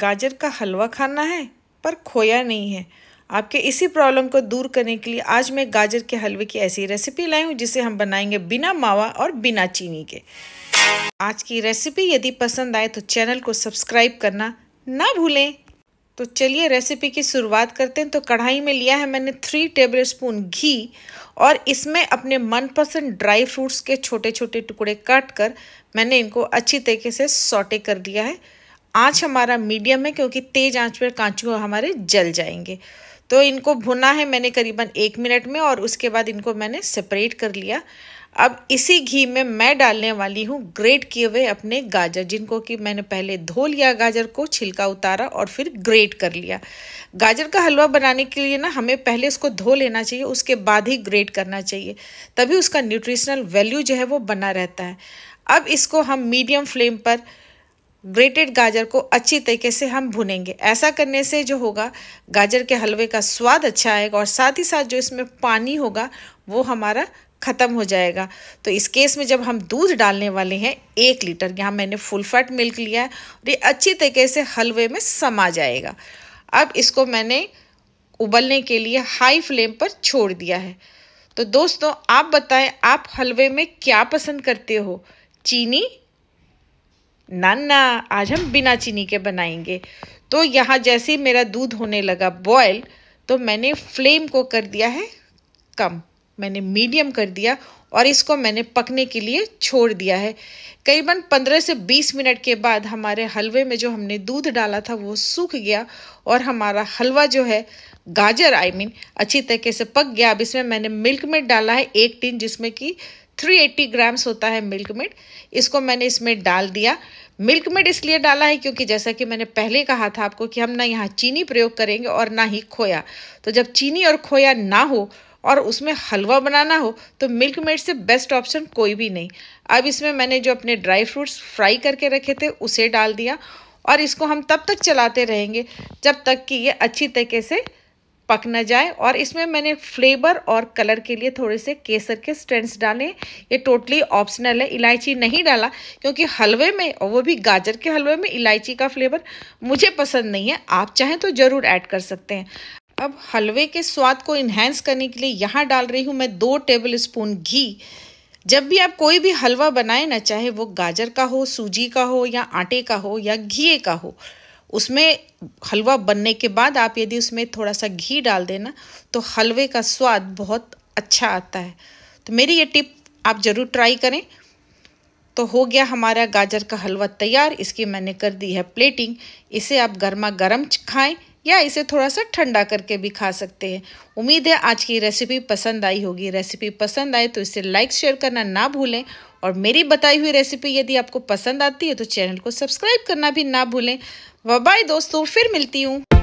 गाजर का हलवा खाना है पर खोया नहीं है आपके इसी प्रॉब्लम को दूर करने के लिए आज मैं गाजर के हलवे की ऐसी रेसिपी लाई हूँ जिसे हम बनाएंगे बिना मावा और बिना चीनी के आज की रेसिपी यदि पसंद आए तो चैनल को सब्सक्राइब करना ना भूलें तो चलिए रेसिपी की शुरुआत करते हैं तो कढ़ाई में लिया है मैंने थ्री टेबल स्पून घी और इसमें अपने मनपसंद ड्राई फ्रूट्स के छोटे छोटे टुकड़े काट कर मैंने इनको अच्छी तरीके से सॉटे कर दिया है आँच हमारा मीडियम है क्योंकि तेज़ आँच पर कांचू हमारे जल जाएंगे तो इनको भुना है मैंने करीबन एक मिनट में और उसके बाद इनको मैंने सेपरेट कर लिया अब इसी घी में मैं डालने वाली हूँ ग्रेट किए हुए अपने गाजर जिनको कि मैंने पहले धो लिया गाजर को छिलका उतारा और फिर ग्रेट कर लिया गाजर का हलवा बनाने के लिए ना हमें पहले उसको धो लेना चाहिए उसके बाद ही ग्रेट करना चाहिए तभी उसका न्यूट्रिशनल वैल्यू जो है वो बना रहता है अब इसको हम मीडियम फ्लेम पर ग्रेटेड गाजर को अच्छी तरीके से हम भुनेंगे ऐसा करने से जो होगा गाजर के हलवे का स्वाद अच्छा आएगा और साथ ही साथ जो इसमें पानी होगा वो हमारा ख़त्म हो जाएगा तो इस केस में जब हम दूध डालने वाले हैं एक लीटर यहाँ मैंने फुल फैट मिल्क लिया है और ये अच्छी तरीके से हलवे में समा जाएगा अब इसको मैंने उबलने के लिए हाई फ्लेम पर छोड़ दिया है तो दोस्तों आप बताएं आप हलवे में क्या पसंद करते हो चीनी नाना आज हम बिना चीनी के बनाएंगे तो यहाँ जैसे ही मेरा दूध होने लगा बॉयल तो मैंने फ्लेम को कर दिया है कम मैंने मीडियम कर दिया और इसको मैंने पकने के लिए छोड़ दिया है करीबन 15 से 20 मिनट के बाद हमारे हलवे में जो हमने दूध डाला था वो सूख गया और हमारा हलवा जो है गाजर आई I मीन mean, अच्छी तरीके से पक गया अब इसमें मैंने मिल्क में डाला है एक टीन जिसमें कि 380 ग्राम्स होता है मिल्क मेड इसको मैंने इसमें डाल दिया मिल्क मेड इसलिए डाला है क्योंकि जैसा कि मैंने पहले कहा था आपको कि हम ना यहाँ चीनी प्रयोग करेंगे और ना ही खोया तो जब चीनी और खोया ना हो और उसमें हलवा बनाना हो तो मिल्क मेड से बेस्ट ऑप्शन कोई भी नहीं अब इसमें मैंने जो अपने ड्राई फ्रूट्स फ्राई करके रखे थे उसे डाल दिया और इसको हम तब तक चलाते रहेंगे जब तक कि ये अच्छी तरीके से पक ना जाए और इसमें मैंने फ्लेवर और कलर के लिए थोड़े से केसर के स्ट्रेंड्स डाले ये टोटली ऑप्शनल है इलायची नहीं डाला क्योंकि हलवे में और वो भी गाजर के हलवे में इलायची का फ्लेवर मुझे पसंद नहीं है आप चाहें तो ज़रूर ऐड कर सकते हैं अब हलवे के स्वाद को इन्हेंस करने के लिए यहाँ डाल रही हूँ मैं दो टेबल स्पून घी जब भी आप कोई भी हलवा बनाए ना चाहे वो गाजर का हो सूजी का हो या आटे का हो या घी का हो उसमें हलवा बनने के बाद आप यदि उसमें थोड़ा सा घी डाल देना तो हलवे का स्वाद बहुत अच्छा आता है तो मेरी ये टिप आप ज़रूर ट्राई करें तो हो गया हमारा गाजर का हलवा तैयार इसकी मैंने कर दी है प्लेटिंग इसे आप गर्मा गर्म खाएँ या इसे थोड़ा सा ठंडा करके भी खा सकते हैं उम्मीद है आज की रेसिपी पसंद आई होगी रेसिपी पसंद आए तो इसे लाइक शेयर करना ना भूलें और मेरी बताई हुई रेसिपी यदि आपको पसंद आती है तो चैनल को सब्सक्राइब करना भी ना भूलें बाय दोस्तों फिर मिलती हूँ